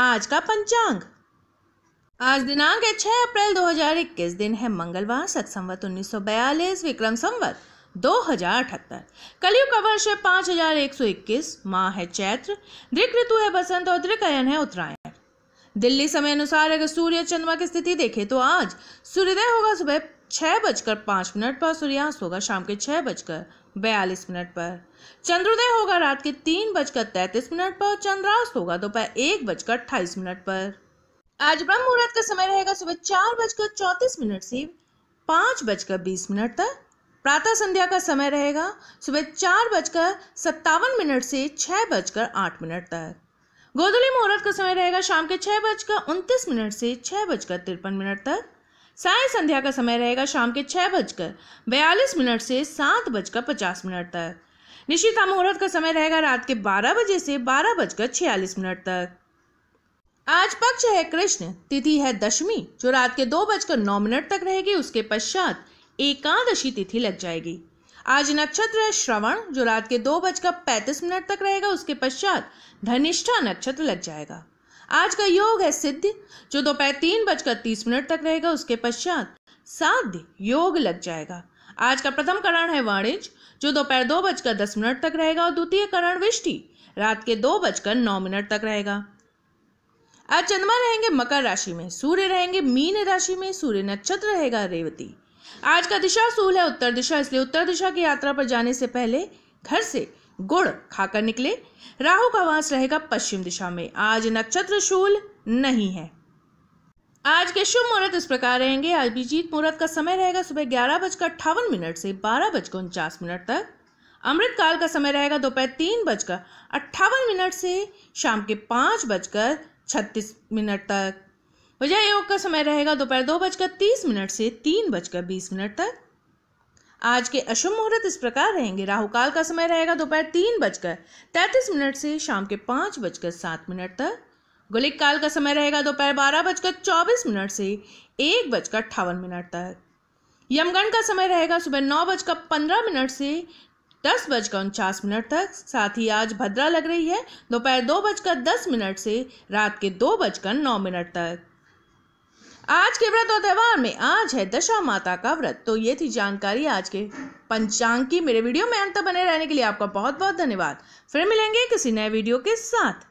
आज का पंचांग आज दिनांक है छह अप्रैल 2021 दिन है मंगलवार सत संवत उन्नीस विक्रम संवत दो हजार अठहत्तर कलयुग का वर्ष है पांच हजार एक सौ इक्कीस माह है चैत्र दृक ऋतु है बसंत और दृकयन है उत्तरायण दिल्ली समय अनुसार अगर सूर्य चंद्रमा की स्थिति देखें तो आज सूर्योदय होगा सुबह छह बजकर पांच मिनट पर सूर्यास्त होगा शाम के छह बजकर बयालीस मिनट पर चंद्रोदय होगा रात के तीन बजकर तैतीस मिनट पर और चंद्रास्त होगा दोपहर एक बजकर अट्ठाईस मिनट पर आज ब्रह्म मुहूर्त का समय रहेगा सुबह चार बजकर चौतीस मिनट से पाँच बजकर बीस मिनट तक प्रातः संध्या का समय रहेगा सुबह चार बजकर सत्तावन मिनट से छः बजकर आठ मिनट तक गोधुली मुहूर्त का समय रहेगा शाम के छः बजकर उनतीस मिनट से छः बजकर तिरपन मिनट तक साय संध्या का समय रहेगा शाम के छह बजकर बयालीस मिनट से सात बजकर पचास मिनट तक निश्चिता मुहूर्त का समय रहेगा रात के बारह बजे से बारह बजकर छियालीस मिनट तक आज पक्ष है कृष्ण तिथि है दशमी जो रात के दो बजकर नौ मिनट तक रहेगी उसके पश्चात एकादशी तिथि लग जाएगी आज नक्षत्र है श्रवण जो रात के दो बजकर पैंतीस मिनट तक रहेगा उसके पश्चात धनिष्ठा नक्षत्र लग जाएगा आज का योग है सिद्ध जो दोपहर तीन बजकर तीस मिनट तक रहेगा उसके पश्चात साध्य योग लग जाएगा आज का प्रथम करण है वाणिज्य जो दोपहर दो, दो बजकर दस मिनट तक रहेगा और द्वितीय करण विष्टि रात के दो बजकर नौ मिनट तक रहेगा आज चंद्रमा रहेंगे मकर राशि में सूर्य रहेंगे मीन राशि में सूर्य नक्षत्र रहेगा रेवती आज का दिशा सूल है उत्तर दिशा इसलिए उत्तर दिशा की यात्रा पर जाने से पहले घर से गुड़ खाकर निकले राहु का वास रहेगा पश्चिम दिशा में आज नक्षत्र शूल नहीं है आज के शुभ मुहूर्त इस प्रकार रहेंगे आज अभिजीत मुहूर्त का समय रहेगा सुबह ग्यारह बजकर अट्ठावन मिनट से बारह बजकर उनचास मिनट तक अमृत काल का समय रहेगा दोपहर तीन बजकर अट्ठावन मिनट से शाम के पाँच बजकर छत्तीस मिनट तक विजय योग का समय रहेगा दोपहर दो बजकर तीस मिनट से तीन बजकर बीस मिनट तक आज के अशुभ मुहूर्त इस प्रकार रहेंगे राहु काल का समय रहेगा दोपहर तीन बजकर तैंतीस मिनट से शाम के पाँच बजकर सात मिनट तक गुलिक काल का समय रहेगा दोपहर बारह बजकर चौबीस मिनट से एक बजकर अट्ठावन मिनट तक यमगण का समय रहेगा सुबह नौ बजकर पंद्रह मिनट से दस बजकर उनचास मिनट तक साथ ही आज भद्रा लग रही है दोपहर दो बजकर दस मिनट से रात के दो बजकर नौ मिनट तक आज के व्रत और त्यौहार में आज है दशा माता का व्रत तो ये थी जानकारी आज के पंचांग की मेरे वीडियो में अंत बने रहने के लिए आपका बहुत बहुत धन्यवाद फिर मिलेंगे किसी नए वीडियो के साथ